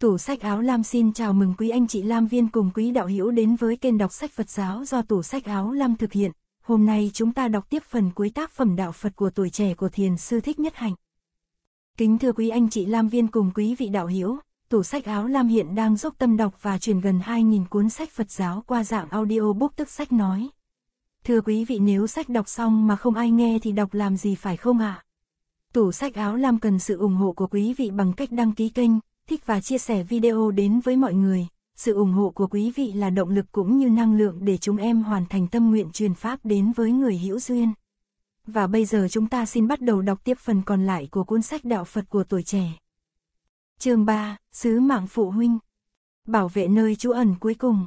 Tủ sách áo Lam xin chào mừng quý anh chị Lam viên cùng quý đạo hữu đến với kênh đọc sách Phật giáo do tủ sách áo Lam thực hiện. Hôm nay chúng ta đọc tiếp phần cuối tác phẩm đạo Phật của tuổi trẻ của thiền sư Thích Nhất Hạnh. Kính thưa quý anh chị Lam viên cùng quý vị đạo hữu, tủ sách áo Lam hiện đang giúp tâm đọc và truyền gần 2.000 cuốn sách Phật giáo qua dạng audiobook tức sách nói. Thưa quý vị nếu sách đọc xong mà không ai nghe thì đọc làm gì phải không ạ? À? Tủ sách áo Lam cần sự ủng hộ của quý vị bằng cách đăng ký kênh, thích và chia sẻ video đến với mọi người. Sự ủng hộ của quý vị là động lực cũng như năng lượng để chúng em hoàn thành tâm nguyện truyền pháp đến với người hữu duyên. Và bây giờ chúng ta xin bắt đầu đọc tiếp phần còn lại của cuốn sách Đạo Phật của tuổi trẻ. Chương 3, Sứ mạng phụ huynh. Bảo vệ nơi trú ẩn cuối cùng.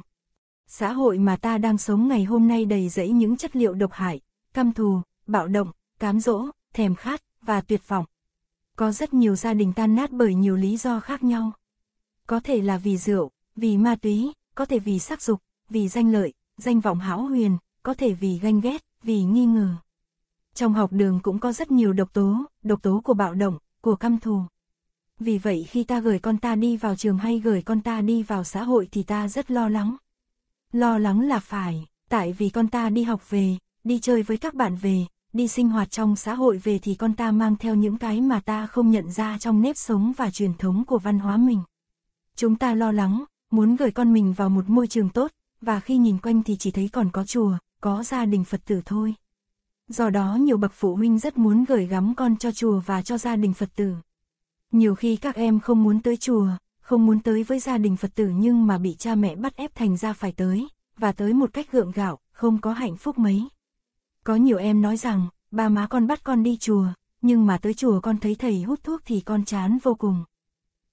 Xã hội mà ta đang sống ngày hôm nay đầy rẫy những chất liệu độc hại, căm thù, bạo động, cám dỗ, thèm khát và tuyệt vọng. Có rất nhiều gia đình tan nát bởi nhiều lý do khác nhau. Có thể là vì rượu, vì ma túy, có thể vì sắc dục, vì danh lợi, danh vọng hão huyền, có thể vì ganh ghét, vì nghi ngờ. Trong học đường cũng có rất nhiều độc tố, độc tố của bạo động, của căm thù. Vì vậy khi ta gửi con ta đi vào trường hay gửi con ta đi vào xã hội thì ta rất lo lắng. Lo lắng là phải, tại vì con ta đi học về, đi chơi với các bạn về, đi sinh hoạt trong xã hội về thì con ta mang theo những cái mà ta không nhận ra trong nếp sống và truyền thống của văn hóa mình. Chúng ta lo lắng, muốn gửi con mình vào một môi trường tốt, và khi nhìn quanh thì chỉ thấy còn có chùa, có gia đình Phật tử thôi. Do đó nhiều bậc phụ huynh rất muốn gửi gắm con cho chùa và cho gia đình Phật tử. Nhiều khi các em không muốn tới chùa, không muốn tới với gia đình Phật tử nhưng mà bị cha mẹ bắt ép thành ra phải tới, và tới một cách gượng gạo, không có hạnh phúc mấy. Có nhiều em nói rằng, ba má con bắt con đi chùa, nhưng mà tới chùa con thấy thầy hút thuốc thì con chán vô cùng.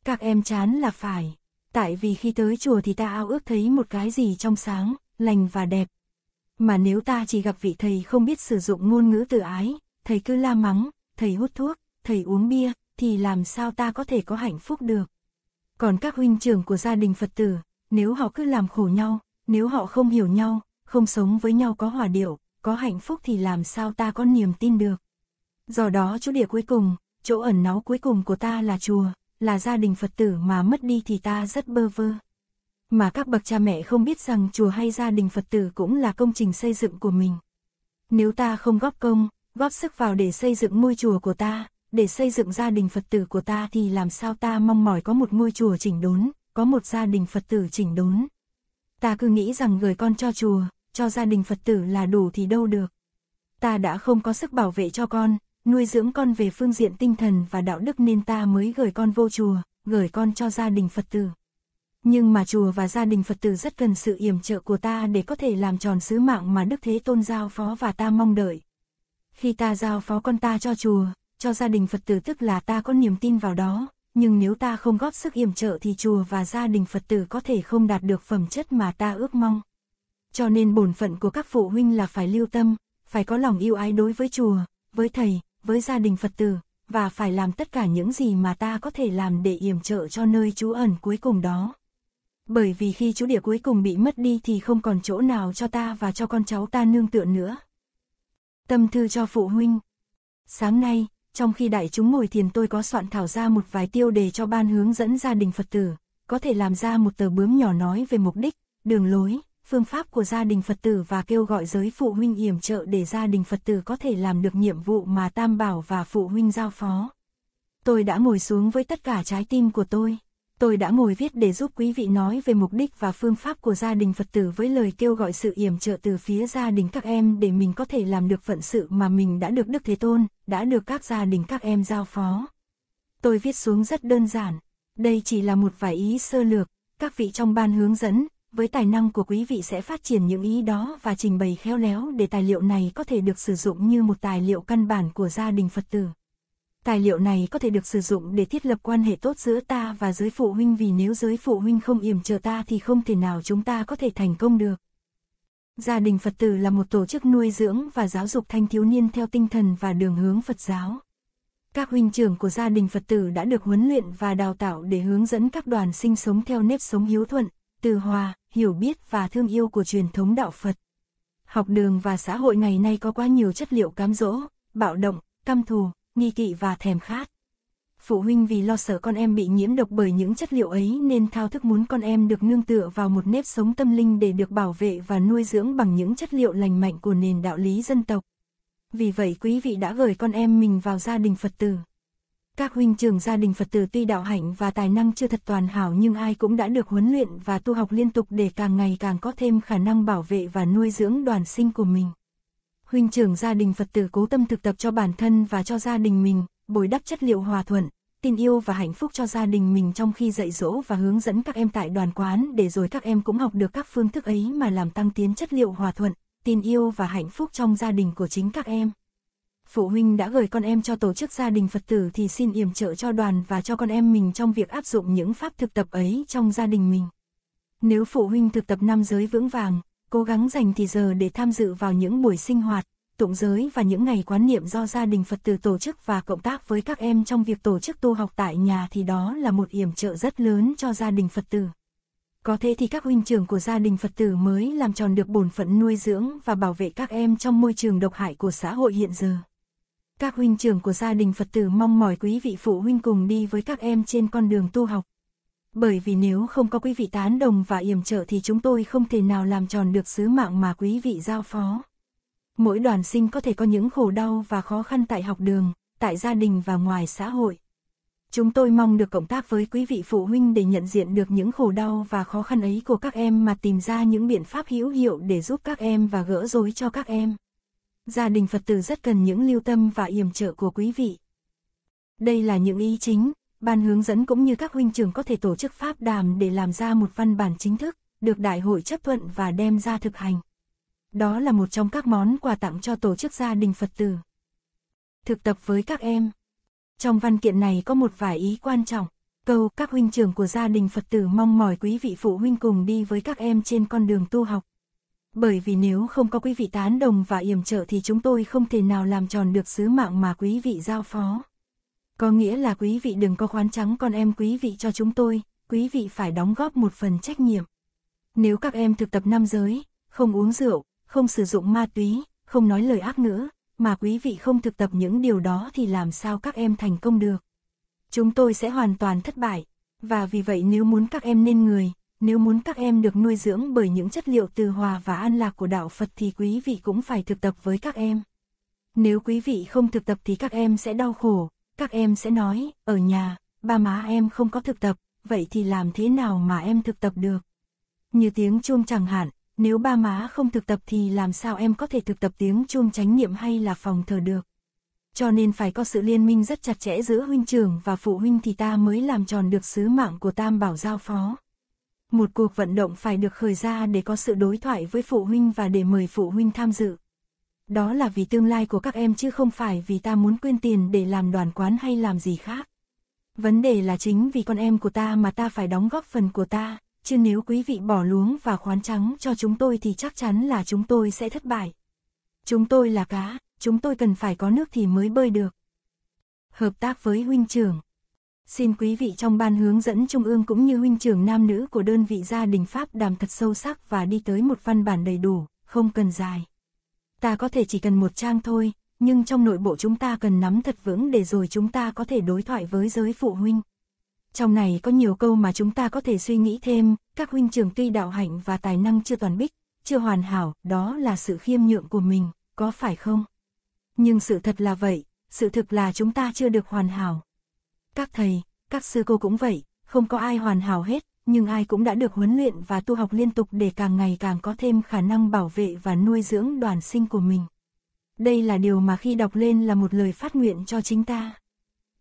Các em chán là phải, tại vì khi tới chùa thì ta ao ước thấy một cái gì trong sáng, lành và đẹp. Mà nếu ta chỉ gặp vị thầy không biết sử dụng ngôn ngữ từ ái, thầy cứ la mắng, thầy hút thuốc, thầy uống bia, thì làm sao ta có thể có hạnh phúc được. Còn các huynh trưởng của gia đình Phật tử, nếu họ cứ làm khổ nhau, nếu họ không hiểu nhau, không sống với nhau có hòa điệu, có hạnh phúc thì làm sao ta có niềm tin được. Do đó chỗ địa cuối cùng, chỗ ẩn náu cuối cùng của ta là chùa, là gia đình Phật tử mà mất đi thì ta rất bơ vơ. Mà các bậc cha mẹ không biết rằng chùa hay gia đình Phật tử cũng là công trình xây dựng của mình. Nếu ta không góp công, góp sức vào để xây dựng ngôi chùa của ta, để xây dựng gia đình Phật tử của ta thì làm sao ta mong mỏi có một ngôi chùa chỉnh đốn, có một gia đình Phật tử chỉnh đốn. Ta cứ nghĩ rằng gửi con cho chùa, cho gia đình Phật tử là đủ thì đâu được. Ta đã không có sức bảo vệ cho con, nuôi dưỡng con về phương diện tinh thần và đạo đức nên ta mới gửi con vô chùa, gửi con cho gia đình Phật tử. Nhưng mà chùa và gia đình Phật tử rất cần sự yểm trợ của ta để có thể làm tròn sứ mạng mà Đức Thế Tôn giao phó và ta mong đợi. Khi ta giao phó con ta cho chùa, cho gia đình Phật tử tức là ta có niềm tin vào đó, nhưng nếu ta không góp sức yểm trợ thì chùa và gia đình Phật tử có thể không đạt được phẩm chất mà ta ước mong cho nên bổn phận của các phụ huynh là phải lưu tâm, phải có lòng yêu ái đối với chùa, với thầy, với gia đình Phật tử, và phải làm tất cả những gì mà ta có thể làm để yểm trợ cho nơi trú ẩn cuối cùng đó. Bởi vì khi chú địa cuối cùng bị mất đi thì không còn chỗ nào cho ta và cho con cháu ta nương tựa nữa. Tâm thư cho phụ huynh. Sáng nay, trong khi đại chúng ngồi thiền tôi có soạn thảo ra một vài tiêu đề cho ban hướng dẫn gia đình Phật tử, có thể làm ra một tờ bướm nhỏ nói về mục đích, đường lối, phương pháp của gia đình Phật tử và kêu gọi giới phụ huynh yểm trợ để gia đình Phật tử có thể làm được nhiệm vụ mà Tam Bảo và phụ huynh giao phó. Tôi đã ngồi xuống với tất cả trái tim của tôi. Tôi đã ngồi viết để giúp quý vị nói về mục đích và phương pháp của gia đình Phật tử với lời kêu gọi sự yểm trợ từ phía gia đình các em để mình có thể làm được phận sự mà mình đã được Đức Thế Tôn, đã được các gia đình các em giao phó. Tôi viết xuống rất đơn giản. Đây chỉ là một vài ý sơ lược, các vị trong ban hướng dẫn, với tài năng của quý vị sẽ phát triển những ý đó và trình bày khéo léo để tài liệu này có thể được sử dụng như một tài liệu căn bản của gia đình Phật tử. Tài liệu này có thể được sử dụng để thiết lập quan hệ tốt giữa ta và giới phụ huynh vì nếu giới phụ huynh không yểm trợ ta thì không thể nào chúng ta có thể thành công được. Gia đình Phật tử là một tổ chức nuôi dưỡng và giáo dục thanh thiếu niên theo tinh thần và đường hướng Phật giáo. Các huynh trưởng của gia đình Phật tử đã được huấn luyện và đào tạo để hướng dẫn các đoàn sinh sống theo nếp sống hiếu thuận, từ hòa, hiểu biết và thương yêu của truyền thống đạo Phật. Học đường và xã hội ngày nay có quá nhiều chất liệu cám dỗ, bạo động, căm thù, nghi kỵ và thèm khát. Phụ huynh vì lo sợ con em bị nhiễm độc bởi những chất liệu ấy nên thao thức muốn con em được nương tựa vào một nếp sống tâm linh để được bảo vệ và nuôi dưỡng bằng những chất liệu lành mạnh của nền đạo lý dân tộc. Vì vậy quý vị đã gửi con em mình vào gia đình Phật tử. Các huynh trường gia đình Phật tử tuy đạo hạnh và tài năng chưa thật toàn hảo nhưng ai cũng đã được huấn luyện và tu học liên tục để càng ngày càng có thêm khả năng bảo vệ và nuôi dưỡng đoàn sinh của mình. Huynh trưởng gia đình Phật tử cố tâm thực tập cho bản thân và cho gia đình mình, bồi đắp chất liệu hòa thuận, tin yêu và hạnh phúc cho gia đình mình trong khi dạy dỗ và hướng dẫn các em tại đoàn quán để rồi các em cũng học được các phương thức ấy mà làm tăng tiến chất liệu hòa thuận, tin yêu và hạnh phúc trong gia đình của chính các em phụ huynh đã gửi con em cho tổ chức gia đình Phật tử thì xin yểm trợ cho đoàn và cho con em mình trong việc áp dụng những pháp thực tập ấy trong gia đình mình. Nếu phụ huynh thực tập năm giới vững vàng, cố gắng dành thì giờ để tham dự vào những buổi sinh hoạt, tụng giới và những ngày quán niệm do gia đình Phật tử tổ chức và cộng tác với các em trong việc tổ chức tu học tại nhà thì đó là một yểm trợ rất lớn cho gia đình Phật tử. Có thế thì các huynh trưởng của gia đình Phật tử mới làm tròn được bổn phận nuôi dưỡng và bảo vệ các em trong môi trường độc hại của xã hội hiện giờ. Các huynh trưởng của gia đình Phật tử mong mỏi quý vị phụ huynh cùng đi với các em trên con đường tu học. Bởi vì nếu không có quý vị tán đồng và yểm trợ thì chúng tôi không thể nào làm tròn được sứ mạng mà quý vị giao phó. Mỗi đoàn sinh có thể có những khổ đau và khó khăn tại học đường, tại gia đình và ngoài xã hội. Chúng tôi mong được cộng tác với quý vị phụ huynh để nhận diện được những khổ đau và khó khăn ấy của các em mà tìm ra những biện pháp hữu hiệu để giúp các em và gỡ rối cho các em. Gia đình Phật tử rất cần những lưu tâm và yểm trợ của quý vị. Đây là những ý chính, ban hướng dẫn cũng như các huynh trưởng có thể tổ chức pháp đàm để làm ra một văn bản chính thức, được đại hội chấp thuận và đem ra thực hành. Đó là một trong các món quà tặng cho tổ chức gia đình Phật tử. Thực tập với các em. Trong văn kiện này có một vài ý quan trọng. Câu các huynh trưởng của gia đình Phật tử mong mỏi quý vị phụ huynh cùng đi với các em trên con đường tu học bởi vì nếu không có quý vị tán đồng và yểm trợ thì chúng tôi không thể nào làm tròn được sứ mạng mà quý vị giao phó. Có nghĩa là quý vị đừng có khoán trắng con em quý vị cho chúng tôi, quý vị phải đóng góp một phần trách nhiệm. Nếu các em thực tập nam giới, không uống rượu, không sử dụng ma túy, không nói lời ác ngữ, mà quý vị không thực tập những điều đó thì làm sao các em thành công được. Chúng tôi sẽ hoàn toàn thất bại, và vì vậy nếu muốn các em nên người, nếu muốn các em được nuôi dưỡng bởi những chất liệu từ hòa và an lạc của đạo Phật thì quý vị cũng phải thực tập với các em. Nếu quý vị không thực tập thì các em sẽ đau khổ, các em sẽ nói, ở nhà, ba má em không có thực tập, vậy thì làm thế nào mà em thực tập được? Như tiếng chuông chẳng hạn, nếu ba má không thực tập thì làm sao em có thể thực tập tiếng chuông chánh niệm hay là phòng thờ được? Cho nên phải có sự liên minh rất chặt chẽ giữa huynh trưởng và phụ huynh thì ta mới làm tròn được sứ mạng của tam bảo giao phó một cuộc vận động phải được khởi ra để có sự đối thoại với phụ huynh và để mời phụ huynh tham dự. Đó là vì tương lai của các em chứ không phải vì ta muốn quyên tiền để làm đoàn quán hay làm gì khác. Vấn đề là chính vì con em của ta mà ta phải đóng góp phần của ta, chứ nếu quý vị bỏ luống và khoán trắng cho chúng tôi thì chắc chắn là chúng tôi sẽ thất bại. Chúng tôi là cá, chúng tôi cần phải có nước thì mới bơi được. Hợp tác với huynh trưởng xin quý vị trong ban hướng dẫn trung ương cũng như huynh trưởng nam nữ của đơn vị gia đình Pháp đàm thật sâu sắc và đi tới một văn bản đầy đủ, không cần dài. Ta có thể chỉ cần một trang thôi, nhưng trong nội bộ chúng ta cần nắm thật vững để rồi chúng ta có thể đối thoại với giới phụ huynh. Trong này có nhiều câu mà chúng ta có thể suy nghĩ thêm, các huynh trưởng tuy đạo hạnh và tài năng chưa toàn bích, chưa hoàn hảo, đó là sự khiêm nhượng của mình, có phải không? Nhưng sự thật là vậy, sự thực là chúng ta chưa được hoàn hảo. Các thầy, các sư cô cũng vậy, không có ai hoàn hảo hết, nhưng ai cũng đã được huấn luyện và tu học liên tục để càng ngày càng có thêm khả năng bảo vệ và nuôi dưỡng đoàn sinh của mình. Đây là điều mà khi đọc lên là một lời phát nguyện cho chính ta.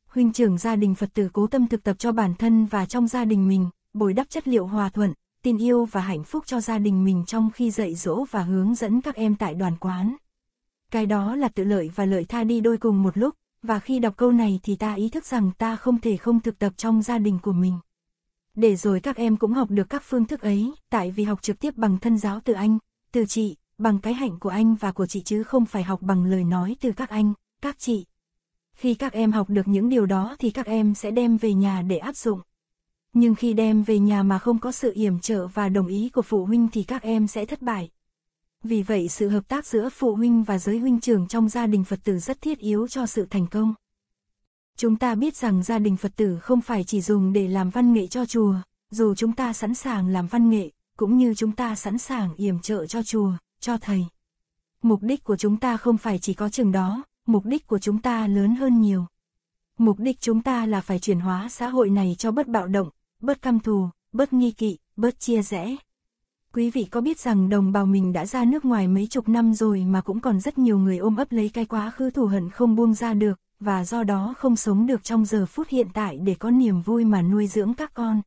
Huynh trưởng gia đình Phật tử cố tâm thực tập cho bản thân và trong gia đình mình, bồi đắp chất liệu hòa thuận, tin yêu và hạnh phúc cho gia đình mình trong khi dạy dỗ và hướng dẫn các em tại đoàn quán. Cái đó là tự lợi và lợi tha đi đôi cùng một lúc, và khi đọc câu này thì ta ý thức rằng ta không thể không thực tập trong gia đình của mình. Để rồi các em cũng học được các phương thức ấy, tại vì học trực tiếp bằng thân giáo từ anh, từ chị, bằng cái hạnh của anh và của chị chứ không phải học bằng lời nói từ các anh, các chị. Khi các em học được những điều đó thì các em sẽ đem về nhà để áp dụng. Nhưng khi đem về nhà mà không có sự yểm trợ và đồng ý của phụ huynh thì các em sẽ thất bại. Vì vậy sự hợp tác giữa phụ huynh và giới huynh trưởng trong gia đình Phật tử rất thiết yếu cho sự thành công. Chúng ta biết rằng gia đình Phật tử không phải chỉ dùng để làm văn nghệ cho chùa, dù chúng ta sẵn sàng làm văn nghệ, cũng như chúng ta sẵn sàng yểm trợ cho chùa, cho thầy. Mục đích của chúng ta không phải chỉ có chừng đó, mục đích của chúng ta lớn hơn nhiều. Mục đích chúng ta là phải chuyển hóa xã hội này cho bất bạo động, bất căm thù, bất nghi kỵ, bất chia rẽ, Quý vị có biết rằng đồng bào mình đã ra nước ngoài mấy chục năm rồi mà cũng còn rất nhiều người ôm ấp lấy cái quá khứ thù hận không buông ra được, và do đó không sống được trong giờ phút hiện tại để có niềm vui mà nuôi dưỡng các con.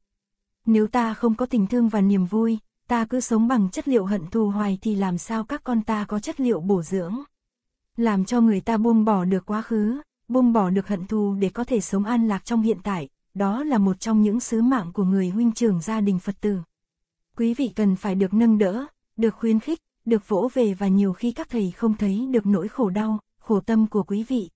Nếu ta không có tình thương và niềm vui, ta cứ sống bằng chất liệu hận thù hoài thì làm sao các con ta có chất liệu bổ dưỡng. Làm cho người ta buông bỏ được quá khứ, buông bỏ được hận thù để có thể sống an lạc trong hiện tại, đó là một trong những sứ mạng của người huynh trưởng gia đình Phật tử quý vị cần phải được nâng đỡ, được khuyến khích, được vỗ về và nhiều khi các thầy không thấy được nỗi khổ đau, khổ tâm của quý vị.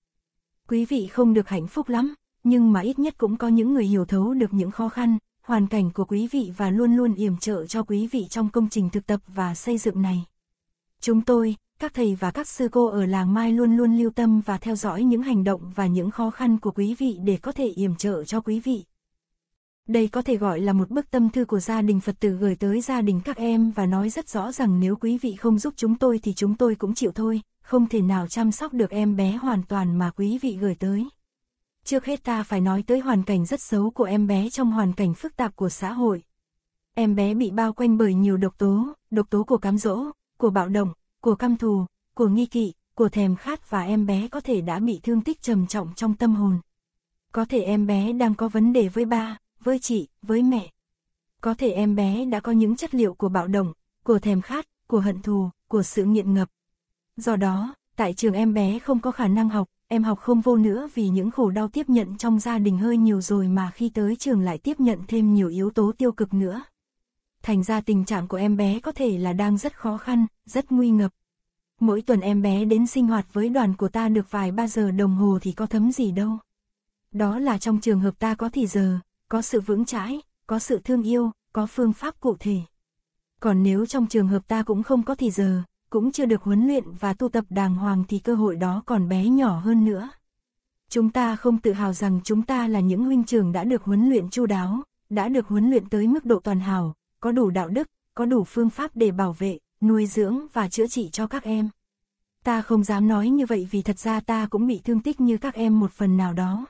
Quý vị không được hạnh phúc lắm, nhưng mà ít nhất cũng có những người hiểu thấu được những khó khăn, hoàn cảnh của quý vị và luôn luôn yểm trợ cho quý vị trong công trình thực tập và xây dựng này. Chúng tôi, các thầy và các sư cô ở làng Mai luôn luôn lưu tâm và theo dõi những hành động và những khó khăn của quý vị để có thể yểm trợ cho quý vị. Đây có thể gọi là một bức tâm thư của gia đình Phật tử gửi tới gia đình các em và nói rất rõ rằng nếu quý vị không giúp chúng tôi thì chúng tôi cũng chịu thôi, không thể nào chăm sóc được em bé hoàn toàn mà quý vị gửi tới. Trước hết ta phải nói tới hoàn cảnh rất xấu của em bé trong hoàn cảnh phức tạp của xã hội. Em bé bị bao quanh bởi nhiều độc tố, độc tố của cám dỗ, của bạo động, của căm thù, của nghi kỵ, của thèm khát và em bé có thể đã bị thương tích trầm trọng trong tâm hồn. Có thể em bé đang có vấn đề với ba, với chị, với mẹ. Có thể em bé đã có những chất liệu của bạo động, của thèm khát, của hận thù, của sự nghiện ngập. Do đó, tại trường em bé không có khả năng học, em học không vô nữa vì những khổ đau tiếp nhận trong gia đình hơi nhiều rồi mà khi tới trường lại tiếp nhận thêm nhiều yếu tố tiêu cực nữa. Thành ra tình trạng của em bé có thể là đang rất khó khăn, rất nguy ngập. Mỗi tuần em bé đến sinh hoạt với đoàn của ta được vài ba giờ đồng hồ thì có thấm gì đâu. Đó là trong trường hợp ta có thì giờ, có sự vững chãi, có sự thương yêu, có phương pháp cụ thể. Còn nếu trong trường hợp ta cũng không có thì giờ, cũng chưa được huấn luyện và tu tập đàng hoàng thì cơ hội đó còn bé nhỏ hơn nữa. Chúng ta không tự hào rằng chúng ta là những huynh trường đã được huấn luyện chu đáo, đã được huấn luyện tới mức độ toàn hảo, có đủ đạo đức, có đủ phương pháp để bảo vệ, nuôi dưỡng và chữa trị cho các em. Ta không dám nói như vậy vì thật ra ta cũng bị thương tích như các em một phần nào đó.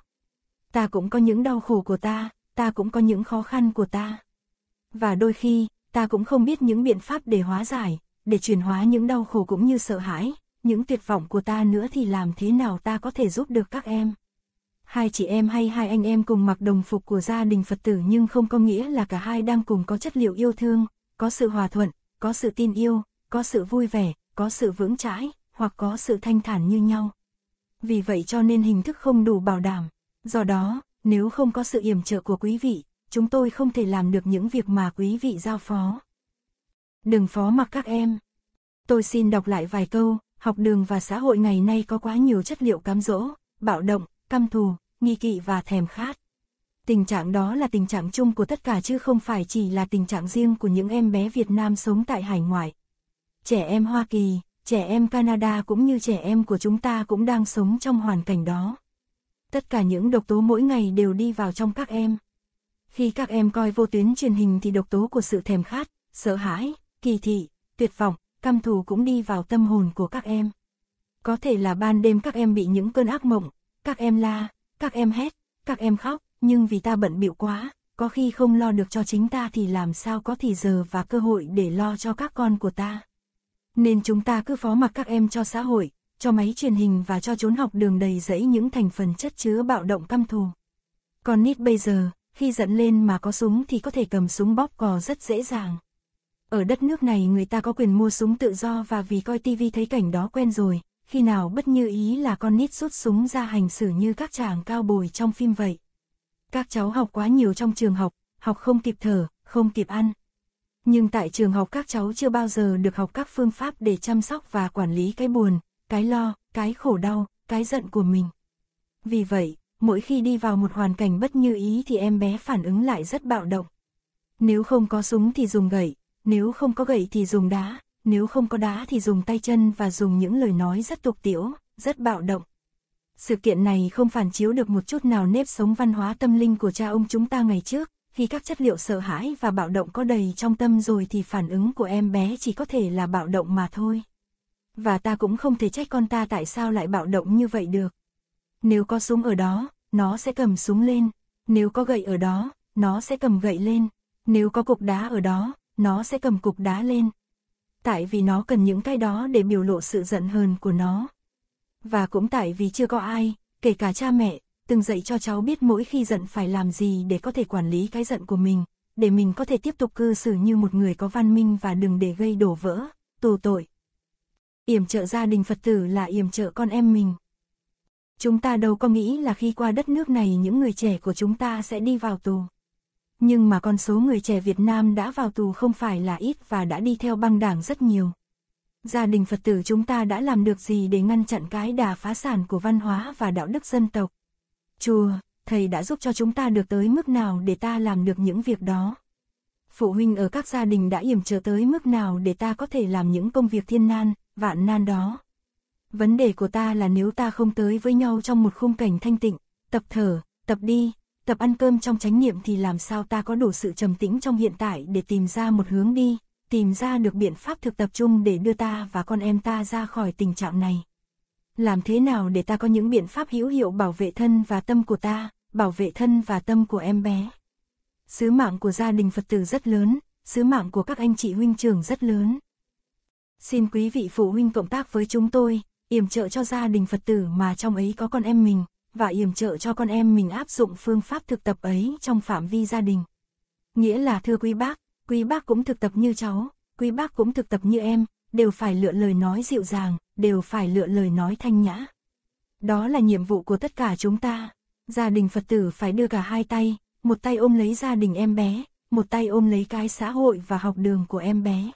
Ta cũng có những đau khổ của ta, ta cũng có những khó khăn của ta. Và đôi khi, ta cũng không biết những biện pháp để hóa giải, để chuyển hóa những đau khổ cũng như sợ hãi, những tuyệt vọng của ta nữa thì làm thế nào ta có thể giúp được các em. Hai chị em hay hai anh em cùng mặc đồng phục của gia đình Phật tử nhưng không có nghĩa là cả hai đang cùng có chất liệu yêu thương, có sự hòa thuận, có sự tin yêu, có sự vui vẻ, có sự vững chãi, hoặc có sự thanh thản như nhau. Vì vậy cho nên hình thức không đủ bảo đảm. Do đó, nếu không có sự yểm trợ của quý vị, chúng tôi không thể làm được những việc mà quý vị giao phó. Đừng phó mặc các em. Tôi xin đọc lại vài câu, học đường và xã hội ngày nay có quá nhiều chất liệu cám dỗ, bạo động, căm thù, nghi kỵ và thèm khát. Tình trạng đó là tình trạng chung của tất cả chứ không phải chỉ là tình trạng riêng của những em bé Việt Nam sống tại hải ngoại. Trẻ em Hoa Kỳ, trẻ em Canada cũng như trẻ em của chúng ta cũng đang sống trong hoàn cảnh đó tất cả những độc tố mỗi ngày đều đi vào trong các em. Khi các em coi vô tuyến truyền hình thì độc tố của sự thèm khát, sợ hãi, kỳ thị, tuyệt vọng, căm thù cũng đi vào tâm hồn của các em. Có thể là ban đêm các em bị những cơn ác mộng, các em la, các em hét, các em khóc, nhưng vì ta bận bịu quá, có khi không lo được cho chính ta thì làm sao có thì giờ và cơ hội để lo cho các con của ta. Nên chúng ta cứ phó mặc các em cho xã hội, cho máy truyền hình và cho chốn học đường đầy rẫy những thành phần chất chứa bạo động căm thù. Con nít bây giờ, khi giận lên mà có súng thì có thể cầm súng bóp cò rất dễ dàng. Ở đất nước này người ta có quyền mua súng tự do và vì coi tivi thấy cảnh đó quen rồi, khi nào bất như ý là con nít rút súng ra hành xử như các chàng cao bồi trong phim vậy. Các cháu học quá nhiều trong trường học, học không kịp thở, không kịp ăn. Nhưng tại trường học các cháu chưa bao giờ được học các phương pháp để chăm sóc và quản lý cái buồn, cái lo, cái khổ đau, cái giận của mình. Vì vậy, mỗi khi đi vào một hoàn cảnh bất như ý thì em bé phản ứng lại rất bạo động. Nếu không có súng thì dùng gậy, nếu không có gậy thì dùng đá, nếu không có đá thì dùng tay chân và dùng những lời nói rất tục tiễu, rất bạo động. Sự kiện này không phản chiếu được một chút nào nếp sống văn hóa tâm linh của cha ông chúng ta ngày trước, khi các chất liệu sợ hãi và bạo động có đầy trong tâm rồi thì phản ứng của em bé chỉ có thể là bạo động mà thôi và ta cũng không thể trách con ta tại sao lại bạo động như vậy được. Nếu có súng ở đó, nó sẽ cầm súng lên, nếu có gậy ở đó, nó sẽ cầm gậy lên, nếu có cục đá ở đó, nó sẽ cầm cục đá lên. Tại vì nó cần những cái đó để biểu lộ sự giận hờn của nó. Và cũng tại vì chưa có ai, kể cả cha mẹ, từng dạy cho cháu biết mỗi khi giận phải làm gì để có thể quản lý cái giận của mình, để mình có thể tiếp tục cư xử như một người có văn minh và đừng để gây đổ vỡ, tù tội yểm trợ gia đình Phật tử là yểm trợ con em mình. Chúng ta đâu có nghĩ là khi qua đất nước này những người trẻ của chúng ta sẽ đi vào tù. Nhưng mà con số người trẻ Việt Nam đã vào tù không phải là ít và đã đi theo băng đảng rất nhiều. Gia đình Phật tử chúng ta đã làm được gì để ngăn chặn cái đà phá sản của văn hóa và đạo đức dân tộc? Chùa, Thầy đã giúp cho chúng ta được tới mức nào để ta làm được những việc đó? Phụ huynh ở các gia đình đã yểm trợ tới mức nào để ta có thể làm những công việc thiên nan, vạn nan đó. Vấn đề của ta là nếu ta không tới với nhau trong một khung cảnh thanh tịnh, tập thở, tập đi, tập ăn cơm trong chánh niệm thì làm sao ta có đủ sự trầm tĩnh trong hiện tại để tìm ra một hướng đi, tìm ra được biện pháp thực tập trung để đưa ta và con em ta ra khỏi tình trạng này. Làm thế nào để ta có những biện pháp hữu hiệu bảo vệ thân và tâm của ta, bảo vệ thân và tâm của em bé? Sứ mạng của gia đình Phật tử rất lớn, sứ mạng của các anh chị huynh trưởng rất lớn. Xin quý vị phụ huynh cộng tác với chúng tôi, yểm trợ cho gia đình Phật tử mà trong ấy có con em mình, và yểm trợ cho con em mình áp dụng phương pháp thực tập ấy trong phạm vi gia đình. Nghĩa là thưa quý bác, quý bác cũng thực tập như cháu, quý bác cũng thực tập như em, đều phải lựa lời nói dịu dàng, đều phải lựa lời nói thanh nhã. Đó là nhiệm vụ của tất cả chúng ta. Gia đình Phật tử phải đưa cả hai tay, một tay ôm lấy gia đình em bé, một tay ôm lấy cái xã hội và học đường của em bé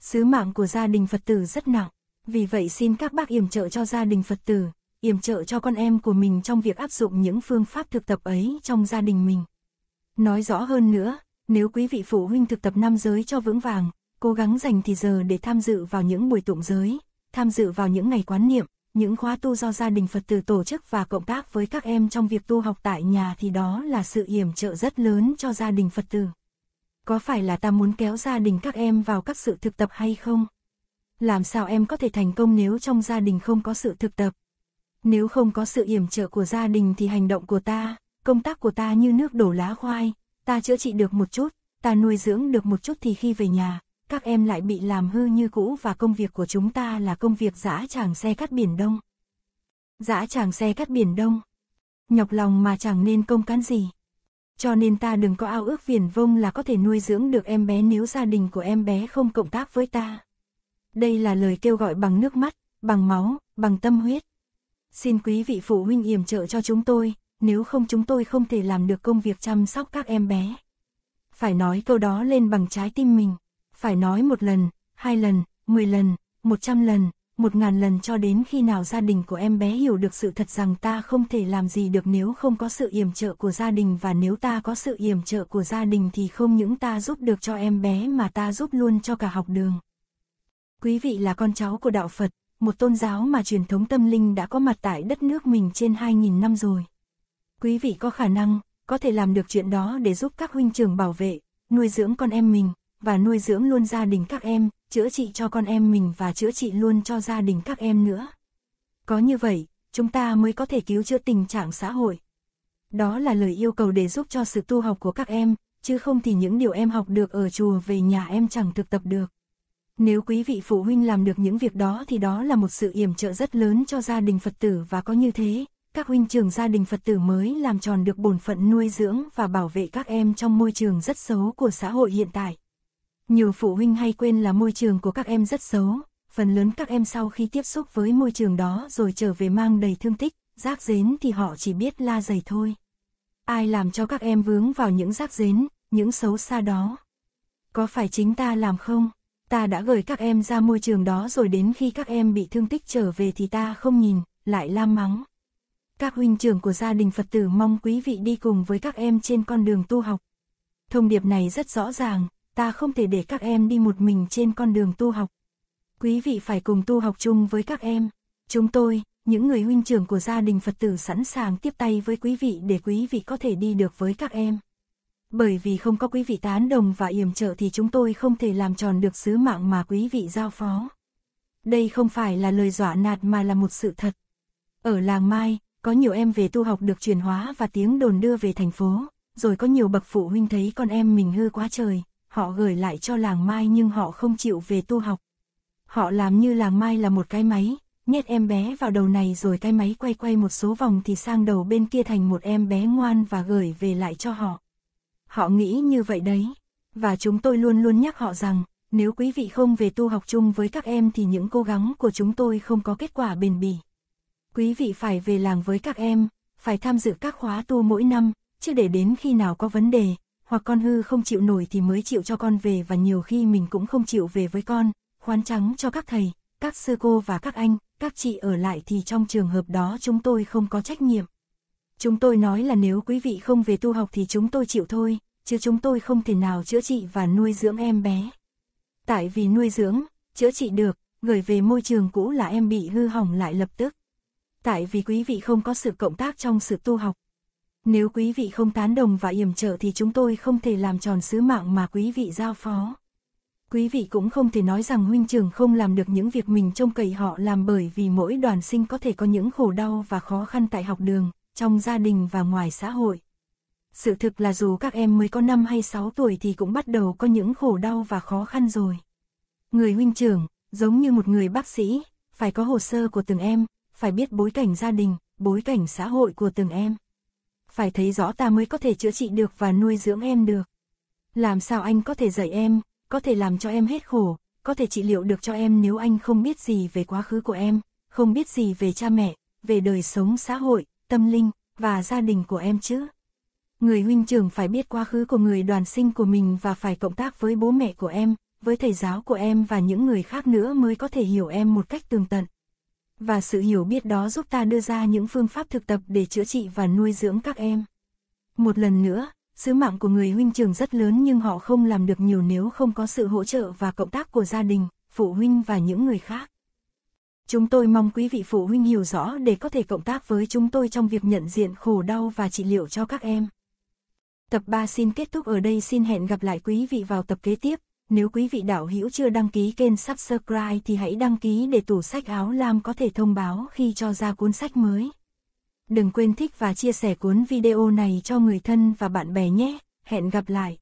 sứ mạng của gia đình Phật tử rất nặng, vì vậy xin các bác yểm trợ cho gia đình Phật tử, yểm trợ cho con em của mình trong việc áp dụng những phương pháp thực tập ấy trong gia đình mình. Nói rõ hơn nữa, nếu quý vị phụ huynh thực tập nam giới cho vững vàng, cố gắng dành thì giờ để tham dự vào những buổi tụng giới, tham dự vào những ngày quán niệm, những khóa tu do gia đình Phật tử tổ chức và cộng tác với các em trong việc tu học tại nhà thì đó là sự yểm trợ rất lớn cho gia đình Phật tử có phải là ta muốn kéo gia đình các em vào các sự thực tập hay không? Làm sao em có thể thành công nếu trong gia đình không có sự thực tập? Nếu không có sự yểm trợ của gia đình thì hành động của ta, công tác của ta như nước đổ lá khoai, ta chữa trị được một chút, ta nuôi dưỡng được một chút thì khi về nhà, các em lại bị làm hư như cũ và công việc của chúng ta là công việc dã tràng xe cắt biển đông. Dã tràng xe cắt biển đông. Nhọc lòng mà chẳng nên công cán gì cho nên ta đừng có ao ước viền vông là có thể nuôi dưỡng được em bé nếu gia đình của em bé không cộng tác với ta. Đây là lời kêu gọi bằng nước mắt, bằng máu, bằng tâm huyết. Xin quý vị phụ huynh yểm trợ cho chúng tôi, nếu không chúng tôi không thể làm được công việc chăm sóc các em bé. Phải nói câu đó lên bằng trái tim mình, phải nói một lần, hai lần, mười lần, một trăm lần, một ngàn lần cho đến khi nào gia đình của em bé hiểu được sự thật rằng ta không thể làm gì được nếu không có sự yểm trợ của gia đình và nếu ta có sự yểm trợ của gia đình thì không những ta giúp được cho em bé mà ta giúp luôn cho cả học đường. Quý vị là con cháu của Đạo Phật, một tôn giáo mà truyền thống tâm linh đã có mặt tại đất nước mình trên 2.000 năm rồi. Quý vị có khả năng, có thể làm được chuyện đó để giúp các huynh trưởng bảo vệ, nuôi dưỡng con em mình và nuôi dưỡng luôn gia đình các em, chữa trị cho con em mình và chữa trị luôn cho gia đình các em nữa. Có như vậy, chúng ta mới có thể cứu chữa tình trạng xã hội. Đó là lời yêu cầu để giúp cho sự tu học của các em, chứ không thì những điều em học được ở chùa về nhà em chẳng thực tập được. Nếu quý vị phụ huynh làm được những việc đó thì đó là một sự yểm trợ rất lớn cho gia đình Phật tử và có như thế, các huynh trưởng gia đình Phật tử mới làm tròn được bổn phận nuôi dưỡng và bảo vệ các em trong môi trường rất xấu của xã hội hiện tại. Nhiều phụ huynh hay quên là môi trường của các em rất xấu, phần lớn các em sau khi tiếp xúc với môi trường đó rồi trở về mang đầy thương tích, rác rến thì họ chỉ biết la dày thôi. Ai làm cho các em vướng vào những rác rến, những xấu xa đó? Có phải chính ta làm không? Ta đã gửi các em ra môi trường đó rồi đến khi các em bị thương tích trở về thì ta không nhìn, lại la mắng. Các huynh trưởng của gia đình Phật tử mong quý vị đi cùng với các em trên con đường tu học. Thông điệp này rất rõ ràng, ta không thể để các em đi một mình trên con đường tu học. Quý vị phải cùng tu học chung với các em. Chúng tôi, những người huynh trưởng của gia đình Phật tử sẵn sàng tiếp tay với quý vị để quý vị có thể đi được với các em. Bởi vì không có quý vị tán đồng và yểm trợ thì chúng tôi không thể làm tròn được sứ mạng mà quý vị giao phó. Đây không phải là lời dọa nạt mà là một sự thật. Ở làng Mai, có nhiều em về tu học được truyền hóa và tiếng đồn đưa về thành phố, rồi có nhiều bậc phụ huynh thấy con em mình hư quá trời, họ gửi lại cho làng Mai nhưng họ không chịu về tu học. Họ làm như làng Mai là một cái máy, nhét em bé vào đầu này rồi cái máy quay quay một số vòng thì sang đầu bên kia thành một em bé ngoan và gửi về lại cho họ. Họ nghĩ như vậy đấy, và chúng tôi luôn luôn nhắc họ rằng, nếu quý vị không về tu học chung với các em thì những cố gắng của chúng tôi không có kết quả bền bỉ. Quý vị phải về làng với các em, phải tham dự các khóa tu mỗi năm, chứ để đến khi nào có vấn đề, hoặc con hư không chịu nổi thì mới chịu cho con về và nhiều khi mình cũng không chịu về với con, khoán trắng cho các thầy, các sư cô và các anh, các chị ở lại thì trong trường hợp đó chúng tôi không có trách nhiệm. Chúng tôi nói là nếu quý vị không về tu học thì chúng tôi chịu thôi, chứ chúng tôi không thể nào chữa trị và nuôi dưỡng em bé. Tại vì nuôi dưỡng, chữa trị được, gửi về môi trường cũ là em bị hư hỏng lại lập tức. Tại vì quý vị không có sự cộng tác trong sự tu học, nếu quý vị không tán đồng và yểm trợ thì chúng tôi không thể làm tròn sứ mạng mà quý vị giao phó. Quý vị cũng không thể nói rằng huynh trưởng không làm được những việc mình trông cậy họ làm bởi vì mỗi đoàn sinh có thể có những khổ đau và khó khăn tại học đường, trong gia đình và ngoài xã hội. Sự thực là dù các em mới có 5 hay 6 tuổi thì cũng bắt đầu có những khổ đau và khó khăn rồi. Người huynh trưởng, giống như một người bác sĩ, phải có hồ sơ của từng em, phải biết bối cảnh gia đình, bối cảnh xã hội của từng em phải thấy rõ ta mới có thể chữa trị được và nuôi dưỡng em được. Làm sao anh có thể dạy em, có thể làm cho em hết khổ, có thể trị liệu được cho em nếu anh không biết gì về quá khứ của em, không biết gì về cha mẹ, về đời sống xã hội, tâm linh, và gia đình của em chứ. Người huynh trưởng phải biết quá khứ của người đoàn sinh của mình và phải cộng tác với bố mẹ của em, với thầy giáo của em và những người khác nữa mới có thể hiểu em một cách tường tận và sự hiểu biết đó giúp ta đưa ra những phương pháp thực tập để chữa trị và nuôi dưỡng các em. Một lần nữa, sứ mạng của người huynh trường rất lớn nhưng họ không làm được nhiều nếu không có sự hỗ trợ và cộng tác của gia đình, phụ huynh và những người khác. Chúng tôi mong quý vị phụ huynh hiểu rõ để có thể cộng tác với chúng tôi trong việc nhận diện khổ đau và trị liệu cho các em. Tập 3 xin kết thúc ở đây xin hẹn gặp lại quý vị vào tập kế tiếp. Nếu quý vị đạo hữu chưa đăng ký kênh subscribe thì hãy đăng ký để tủ sách áo lam có thể thông báo khi cho ra cuốn sách mới. Đừng quên thích và chia sẻ cuốn video này cho người thân và bạn bè nhé. Hẹn gặp lại.